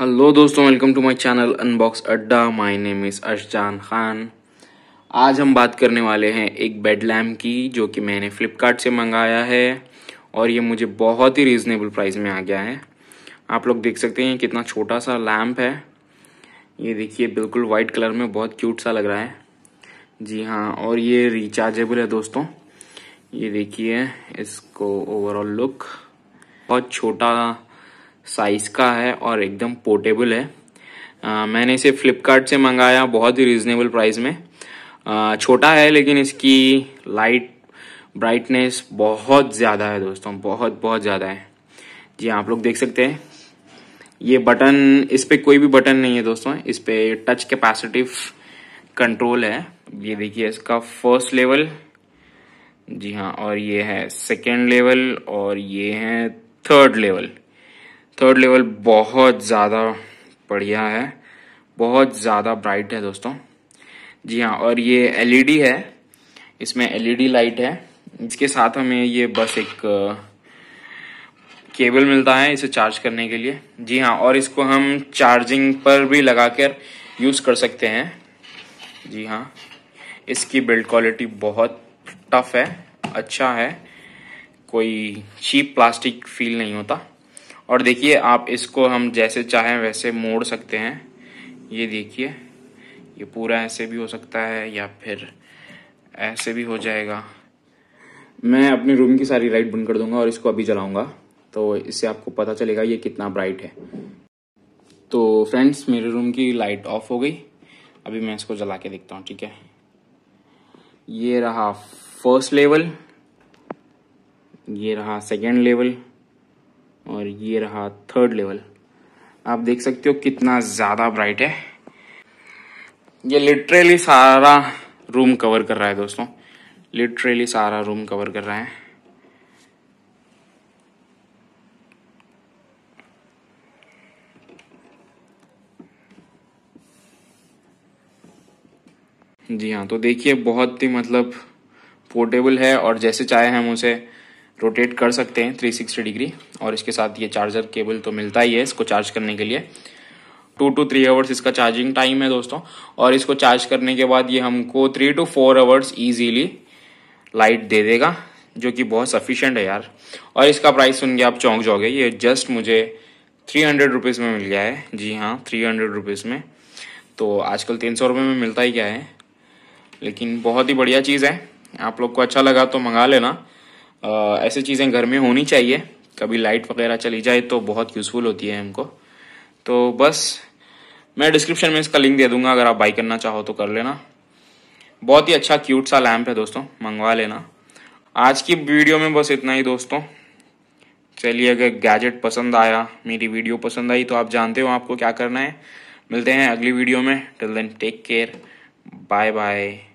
hello दोस्तों welcome to my channel unbox Adda my name is Ashjan Khan आज हम बात करने वाले हैं एक बेड लैम्प की जो कि मैंने फ़्लिपकार्ट से मंगाया है और ये मुझे बहुत ही रीज़नेबल प्राइस में आ गया है आप लोग देख सकते हैं कितना छोटा सा लैम्प है ये देखिए बिल्कुल वाइट कलर में बहुत क्यूट सा लग रहा है जी हाँ और ये रिचार्जेबल है दोस्तों ये देखिए इसको ओवरऑल लुक बहुत छोटा साइज़ का है और एकदम पोर्टेबल है आ, मैंने इसे फ्लिपकार्ट से मंगाया बहुत ही रिजनेबल प्राइस में आ, छोटा है लेकिन इसकी लाइट ब्राइटनेस बहुत ज़्यादा है दोस्तों बहुत बहुत ज़्यादा है जी हाँ, आप लोग देख सकते हैं ये बटन इस पर कोई भी बटन नहीं है दोस्तों इस पर टच कैपेसिटिव कंट्रोल है ये देखिए इसका फर्स्ट लेवल जी हाँ और ये है सेकेंड लेवल और ये है थर्ड लेवल थर्ड लेवल बहुत ज़्यादा बढ़िया है बहुत ज़्यादा ब्राइट है दोस्तों जी हाँ और ये एलईडी e है इसमें एलईडी लाइट e है इसके साथ हमें ये बस एक केबल मिलता है इसे चार्ज करने के लिए जी हाँ और इसको हम चार्जिंग पर भी लगा कर यूज़ कर सकते हैं जी हाँ इसकी बिल्ड क्वालिटी बहुत टफ है अच्छा है कोई चीप प्लास्टिक फील नहीं होता और देखिए आप इसको हम जैसे चाहें वैसे मोड़ सकते हैं ये देखिए ये पूरा ऐसे भी हो सकता है या फिर ऐसे भी हो जाएगा मैं अपने रूम की सारी लाइट बंद कर दूंगा और इसको अभी जलाऊंगा तो इससे आपको पता चलेगा ये कितना ब्राइट है तो फ्रेंड्स मेरे रूम की लाइट ऑफ हो गई अभी मैं इसको जला के देखता हूँ ठीक है ये रहा फर्स्ट लेवल ये रहा सेकेंड लेवल और ये रहा थर्ड लेवल आप देख सकते हो कितना ज़्यादा ब्राइट है ये लिटरली सारा रूम कवर कर रहा है दोस्तों लिटरली सारा रूम कवर कर रहा है जी हाँ तो देखिए बहुत ही मतलब पोर्टेबल है और जैसे चाहे हम उसे रोटेट कर सकते हैं 360 डिग्री और इसके साथ ये चार्जर केबल तो मिलता ही है इसको चार्ज करने के लिए टू टू थ्री आवर्स इसका चार्जिंग टाइम है दोस्तों और इसको चार्ज करने के बाद ये हमको three to four hours easily light दे देगा जो कि बहुत सफिशेंट है यार और इसका प्राइस सुन के आप चौंक जाओगे ये जस्ट मुझे थ्री हंड्रेड रुपीज़ में मिल गया है जी हाँ थ्री हंड्रेड रुपीज़ में तो आजकल तीन सौ रुपये में मिलता ही क्या है लेकिन बहुत ही बढ़िया चीज़ है आप लोग को अच्छा लगा तो मंगा लेना ऐसी चीज़ें घर में होनी चाहिए कभी लाइट वगैरह चली जाए तो बहुत यूज़फुल होती है हमको तो बस मैं डिस्क्रिप्शन में इसका लिंक दे दूंगा अगर आप बाई करना चाहो तो कर लेना बहुत ही अच्छा क्यूट सा लैम्प है दोस्तों मंगवा लेना आज की वीडियो में बस इतना ही दोस्तों चलिए अगर गैजेट पसंद आया मेरी वीडियो पसंद आई तो आप जानते हो आपको क्या करना है मिलते हैं अगली वीडियो में till then take care bye bye